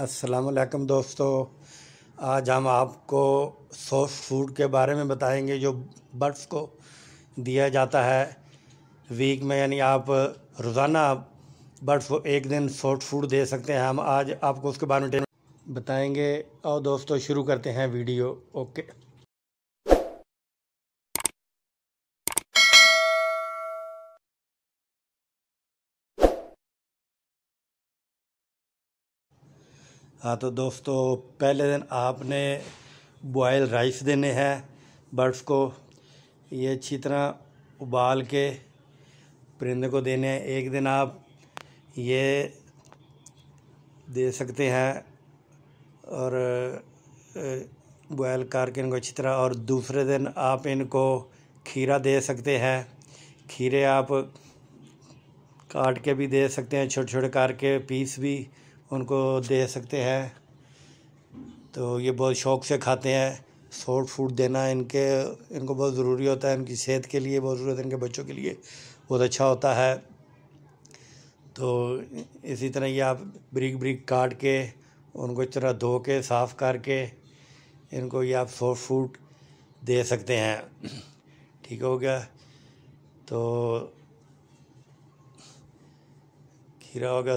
असलकम दोस्तों आज हम आपको सॉफ्ट फूड के बारे में बताएंगे जो बर्ड्स को दिया जाता है वीक में यानी आप रोज़ाना बर्ड्स को एक दिन सॉफ्ट फूड दे सकते हैं हम आज आपको उसके बारे में बताएंगे और दोस्तों शुरू करते हैं वीडियो ओके हाँ तो दोस्तों पहले दिन आपने बॉयल राइस देने हैं बर्ड्स को ये अच्छी तरह उबाल के परिंदे को देने हैं एक दिन आप ये दे सकते हैं और बॉयल करके इनको अच्छी तरह और दूसरे दिन आप इनको खीरा दे सकते हैं खीरे आप काट के भी दे सकते हैं छोटे छोटे करके के पीस भी उनको दे सकते हैं तो ये बहुत शौक़ से खाते हैं सॉफ्ट फूड देना इनके इनको बहुत ज़रूरी होता है इनकी सेहत के लिए बहुत ज़रूरत है इनके बच्चों के लिए बहुत अच्छा होता है तो इसी तरह ये आप ब्रिक ब्रिक काट के उनको इस तरह धो के साफ़ करके इनको ये आप सॉफ्ट फूड दे सकते हैं ठीक हो गया तो खीरा हो गया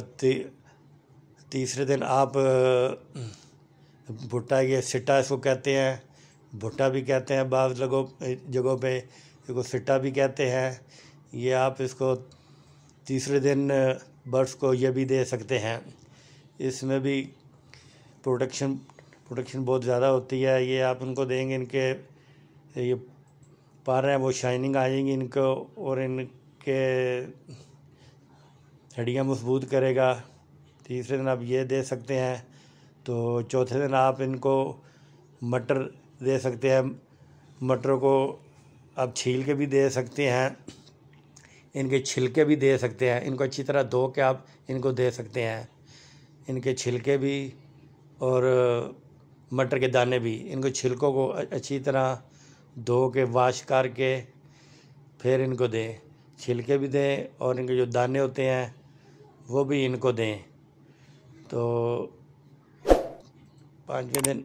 तीसरे दिन आप भुट्टा ये सिट्टा इसको कहते हैं भुट्टा भी कहते हैं बाद लगों जगहों पे इसको सिट्टा भी कहते हैं ये आप इसको तीसरे दिन बर्ड्स को ये भी दे सकते हैं इसमें भी प्रोटेक्शन प्रोटेक्शन बहुत ज़्यादा होती है ये आप उनको देंगे इनके ये रहे हैं वो शाइनिंग आ जाएंगी इनको और इनके हड्डियाँ मजबूत करेगा तीसरे दिन आप ये दे सकते हैं तो चौथे दिन आप इनको मटर दे सकते हैं मटरों को आप छील के भी दे सकते हैं इनके छिलके भी दे सकते हैं इनको अच्छी तरह धो के आप इनको दे सकते हैं इनके छिलके भी और मटर के दाने भी इनको छिलकों को अच्छी तरह धो के वाश करके फिर इनको दें छिलके भी दें और इनके जो दाने होते हैं वो भी इनको दें तो पाँचवें दिन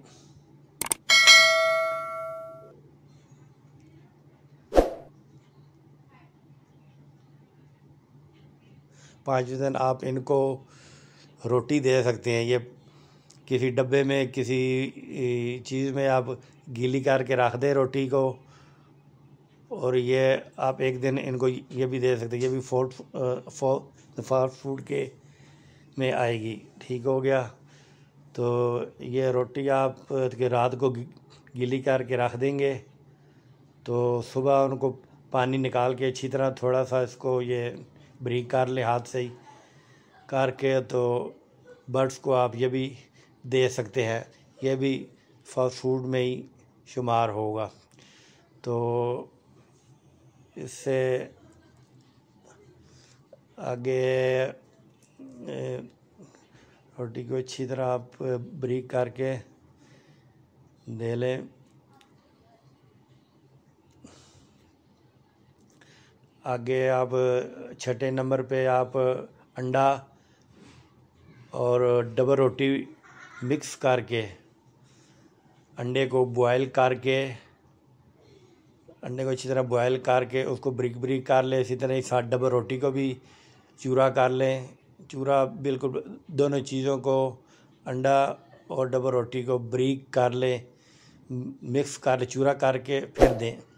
पाँचवें दिन आप इनको रोटी दे सकते हैं ये किसी डब्बे में किसी चीज़ में आप गीली करके रख दें रोटी को और ये आप एक दिन इनको ये भी दे सकते हैं ये भी फोर्ट फॉर फास्ट फूड के में आएगी ठीक हो गया तो ये रोटी आप के रात को गीली करके रख देंगे तो सुबह उनको पानी निकाल के अच्छी तरह थोड़ा सा इसको ये ब्रीक कर लें हाथ से ही करके तो बर्ड्स को आप ये भी दे सकते हैं ये भी फास्ट फूड में ही शुमार होगा तो इससे आगे रोटी को अच्छी तरह आप ब्रीक करके दे लें आगे आप छठे नंबर पे आप अंडा और डबल रोटी मिक्स करके अंडे को बॉयल करके अंडे को अच्छी तरह बॉयल करके उसको ब्रिक ब्रिक कर लें इसी तरह एक साथ डबल रोटी को भी चूरा कर लें चूरा बिल्कुल दोनों चीज़ों को अंडा और डबल रोटी को ब्रीक कर लें मिक्स कर चूरा करके फिर दें